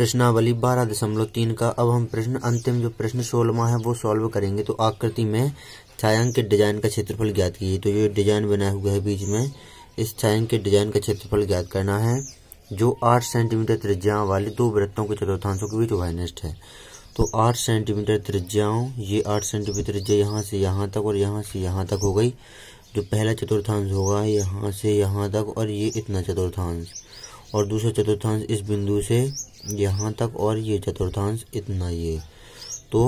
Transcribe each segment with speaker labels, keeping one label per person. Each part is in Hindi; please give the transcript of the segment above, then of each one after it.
Speaker 1: प्रश्नावली बारह दशमलव तीन का अब हम प्रश्न अंतिम जो प्रश्न सोलवा है वो सॉल्व करेंगे तो आकृति में के डिजाइन का क्षेत्रफल ज्ञात कीजिए तो ये डिजाइन बना हुआ है बीच में इस के डिजाइन का क्षेत्रफल ज्ञात करना है जो आठ सेंटीमीटर त्रिज्या वाले दो वृत्तों के चतुर्थांशों के बीच वाइनेस्ट है तो आठ सेंटीमीटर त्रिज्याओं ये आठ सेंटीमीटर त्रिज्या यहाँ से यहाँ तक और यहाँ से यहाँ तक हो गई जो पहला चतुर्थांश होगा यहाँ से यहाँ तक और ये इतना चतुर्थांश और दूसरा चतुर्थांश इस बिंदु से यहाँ तक और ये चतुर्थांश इतना ये तो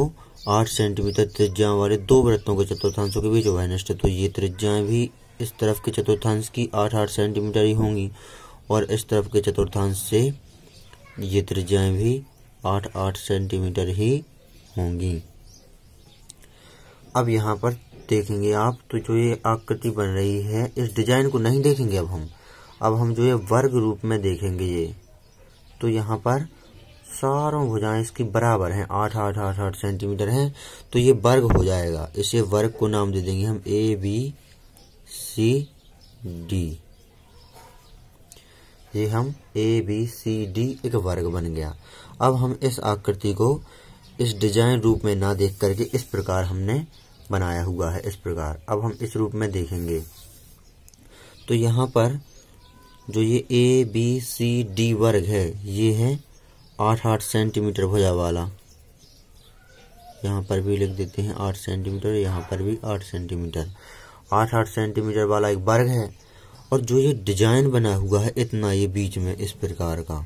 Speaker 1: आठ सेंटीमीटर त्रिज्या वाले दो वृत्तों के चतुर्थांशों के बीच वाइनस्ट तो ये त्रिज्याएं भी इस तरफ के चतुर्थांश की आठ आठ सेंटीमीटर ही होंगी और इस तरफ के चतुर्थांश से ये त्रिज्याएं भी आठ आठ सेंटीमीटर ही होंगी अब यहाँ पर देखेंगे आप तो जो ये आकृति बन रही है इस डिजाइन को नहीं देखेंगे अब हम अब हम जो है वर्ग रूप में देखेंगे ये तो यहाँ पर सारों भुजाएं इसकी बराबर हैं आठ आठ आठ आठ सेंटीमीटर हैं तो ये वर्ग हो जाएगा इसे वर्ग को नाम दे देंगे हम ए बी सी डी ये हम ए बी सी डी एक वर्ग बन गया अब हम इस आकृति को इस डिजाइन रूप में ना देख करके इस प्रकार हमने बनाया हुआ है इस प्रकार अब हम इस रूप में देखेंगे तो यहाँ पर जो ये ए बी सी डी वर्ग है ये है आठ आठ सेंटीमीटर भुजा वाला यहाँ पर भी लिख देते हैं आठ सेंटीमीटर यहाँ पर भी आठ सेंटीमीटर आठ आठ सेंटीमीटर वाला एक वर्ग है और जो ये डिजाइन बना हुआ है इतना ये बीच में इस प्रकार का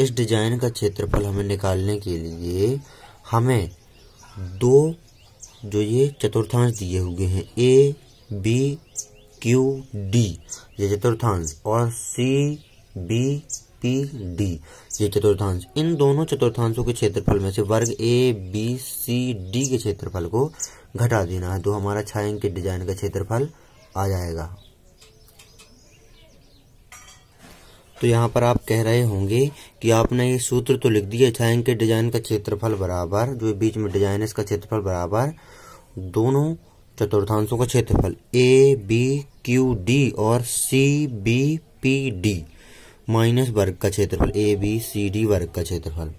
Speaker 1: इस डिजाइन का क्षेत्रफल हमें निकालने के लिए हमें दो जो ये चतुर्थांश दिए हुए हैं ए बी क्यू डी ये चतुर्थांश और सी बी पी डी ये चतुर्थांश इन दोनों चतुर्थांशों के क्षेत्रफल में से वर्ग ए बी सी डी के क्षेत्रफल को घटा देना है तो हमारा के डिजाइन का क्षेत्रफल आ जाएगा तो यहाँ पर आप कह रहे होंगे कि आपने ये सूत्र तो लिख दिया छायांक के डिजाइन का क्षेत्रफल बराबर जो बीच में डिजाइन है इसका क्षेत्रफल बराबर दोनों चतुर्थांशों का क्षेत्रफल ए बी क्यू डी और C B P D minus वर्ग का क्षेत्रफल ए बी सी डी वर्ग का क्षेत्रफल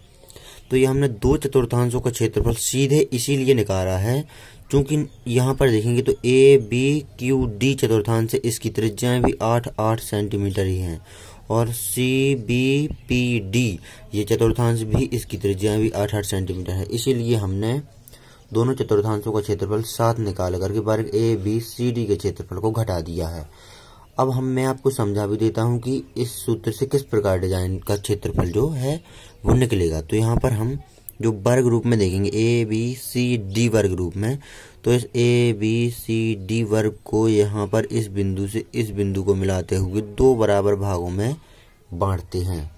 Speaker 1: तो ये हमने दो चतुर्थांशों का क्षेत्रफल सीधे इसीलिए निकाला है क्योंकि यहाँ पर देखेंगे तो ए बी क्यू डी चतुर्थांश से इसकी त्रिज्याएं भी आठ आठ सेंटीमीटर ही हैं और सी बी पी डी ये चतुर्थांश भी इसकी त्रिज्याएं भी आठ आठ सेंटीमीटर है इसीलिए हमने दोनों चतुर्थांशों का क्षेत्रफल सात निकाल करके वर्ग ए बी सी डी के क्षेत्रफल को घटा दिया है अब हम मैं आपको समझा भी देता हूं कि इस सूत्र से किस प्रकार डिजाइन का क्षेत्रफल जो है वो निकलेगा तो यहाँ पर हम जो वर्ग रूप में देखेंगे ए बी सी डी वर्ग रूप में तो इस ए बी सी डी वर्ग को यहाँ पर इस बिंदु से इस बिंदु को मिलाते हुए दो बराबर भागों में बांटते हैं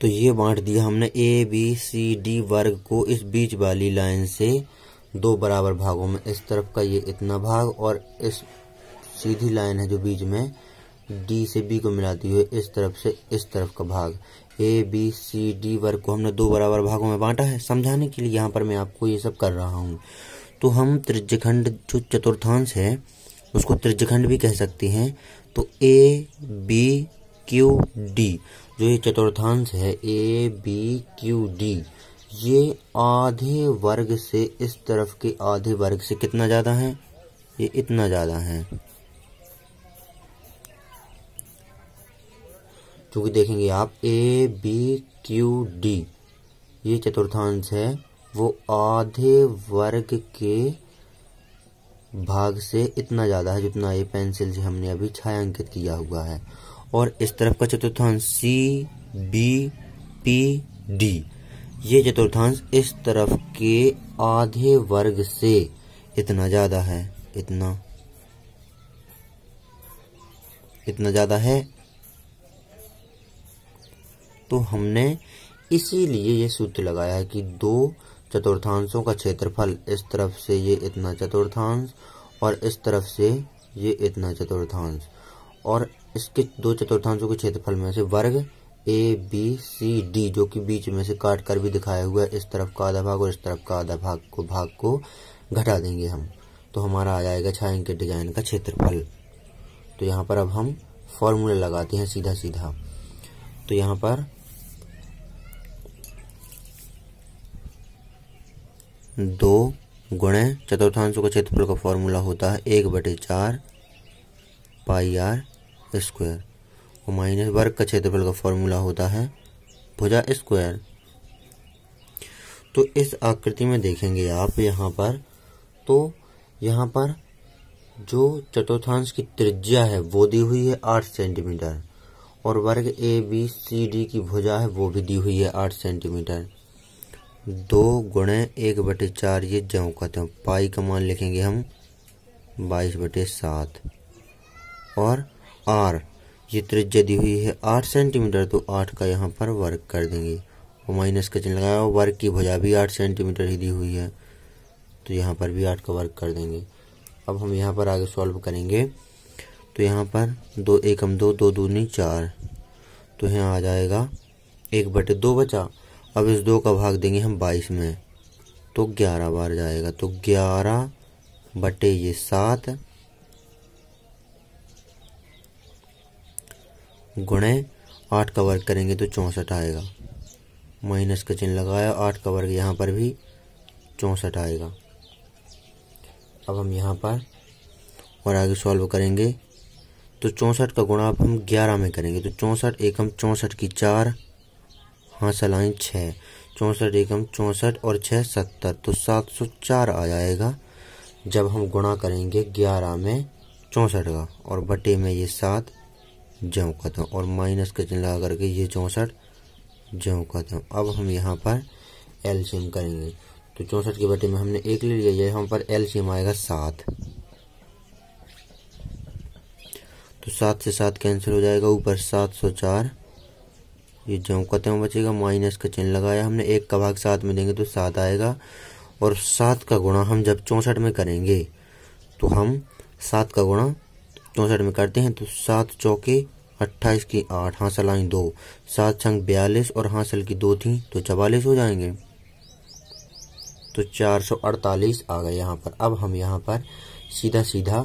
Speaker 1: तो ये बांट दिया हमने ए बी सी डी वर्ग को इस बीच वाली लाइन से दो बराबर भागों में इस तरफ का ये इतना भाग और इस सीधी लाइन है जो बीच में डी से बी को मिलाती हुई इस तरफ से इस तरफ का भाग ए बी सी डी वर्ग को हमने दो बराबर भागों में बांटा है समझाने के लिए यहाँ पर मैं आपको ये सब कर रहा हूँ तो हम त्रिज्यखंड जो चतुर्थांश है उसको त्रिज्यखंड भी कह सकते हैं तो ए बी क्यू डी जो ये चतुर्थांश है ए बी क्यू डी ये आधे वर्ग से इस तरफ के आधे वर्ग से कितना ज़्यादा है ये इतना ज़्यादा है क्योंकि देखेंगे आप ए बी क्यू डी ये चतुर्थांश है वो आधे वर्ग के भाग से इतना ज़्यादा है जितना ये पेंसिल से हमने अभी छायांकित किया हुआ है और इस तरफ का चतुर्थांश सी बी पी डी ये चतुर्थांश इस तरफ के आधे वर्ग से इतना ज्यादा है इतना इतना ज्यादा है तो हमने इसीलिए ये सूत्र लगाया है कि दो चतुर्थांशों का क्षेत्रफल इस तरफ से ये इतना चतुर्थांश और इस तरफ से ये इतना चतुर्थांश और इसके दो चतुर्थांशों के क्षेत्रफल में से वर्ग ए बी सी डी जो कि बीच में से काट कर भी दिखाया हुआ है इस तरफ का आधा भाग और इस तरफ का आधा भाग को भाग को घटा देंगे हम तो हमारा आ जाएगा छाइन के डिजाइन का क्षेत्रफल तो यहाँ पर अब हम फॉर्मूला लगाते हैं सीधा सीधा तो यहाँ पर दो गुणे चतुर्थांशों का क्षेत्रफल का फॉर्मूला होता है एक बटे चार पाई आर स्क्वायर और माइनस वर्ग का क्षेत्रफल का फॉर्मूला होता है भुजा स्क्वायर तो इस आकृति में देखेंगे आप यहाँ पर तो यहाँ पर जो चतुर्थांश की त्रिज्या है वो दी हुई है आठ सेंटीमीटर और वर्ग ए बी सी डी की भुजा है वो भी दी हुई है आठ सेंटीमीटर दो गुणे एक बटे चार ये जो कहते हैं पाई का मान लिखेंगे हम बाईस बटे सात और आर ये त्रिज्या दी हुई है आठ सेंटीमीटर तो आठ का यहाँ पर वर्क कर देंगे और माइनस का चिन्ह लगाया और वर्क की भुजा भी आठ सेंटीमीटर ही दी हुई है तो यहाँ पर भी आठ का वर्क कर देंगे अब हम यहाँ पर आगे सॉल्व करेंगे तो यहाँ पर दो एक हम दो दो दूनी चार तो यहाँ आ जाएगा एक बटे दो बचा अब इस दो का भाग देंगे हम बाईस में तो ग्यारह बार जाएगा तो ग्यारह बटे ये सात गुणे आठ का वर्ग करेंगे तो चौंसठ आएगा माइनस का चिन्ह लगाया आठ का वर्ग यहाँ पर भी चौंसठ आएगा अब हम यहाँ पर और आगे सॉल्व करेंगे तो चौंसठ का गुणा अब हम ग्यारह में करेंगे तो चौंसठ एकम चौंसठ की चार हाँ आई छः चौंसठ एकम चौंसठ और छः सत्तर तो सात सौ चार आ जाएगा जब हम गुणा करेंगे ग्यारह में चौंसठ का और बटे में ये सात चौंकाता खत्म और माइनस का चिन्ह लगा करके ये चौंसठ जो खत्म अब हम यहाँ पर एलसीएम करेंगे तो चौंसठ के बटे में हमने एक ले लिया ये हम पर एलसीएम आएगा सात तो सात से सात कैंसिल हो जाएगा ऊपर सात सौ चार ये जो हुए बचेगा माइनस का चिन्ह लगाया हमने एक का भाग सात में देंगे तो सात आएगा और सात का गुणा हम जब चौंसठ में करेंगे तो हम सात का गुणा चौंसठ में करते हैं तो सात चौके अट्ठाईस की आठ हासिल आई दो सात छंग बयालीस और हासिल की दो थी तो चवालीस हो जाएंगे तो चार सौ अड़तालीस आ गए यहाँ पर अब हम यहाँ पर सीधा सीधा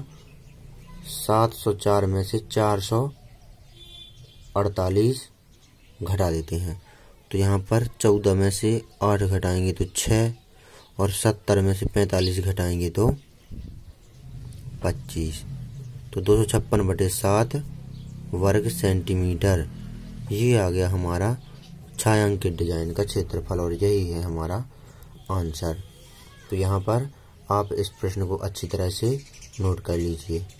Speaker 1: सात सौ चार में से चार सौ अड़तालीस घटा देते हैं तो यहाँ पर चौदह में से आठ घटाएंगे तो छः और सत्तर में से पैंतालीस घटाएंगे तो पच्चीस तो दो सौ छप्पन बटे सात वर्ग सेंटीमीटर ये आ गया हमारा छायांकित डिजाइन का क्षेत्रफल और यही है हमारा आंसर तो यहाँ पर आप इस प्रश्न को अच्छी तरह से नोट कर लीजिए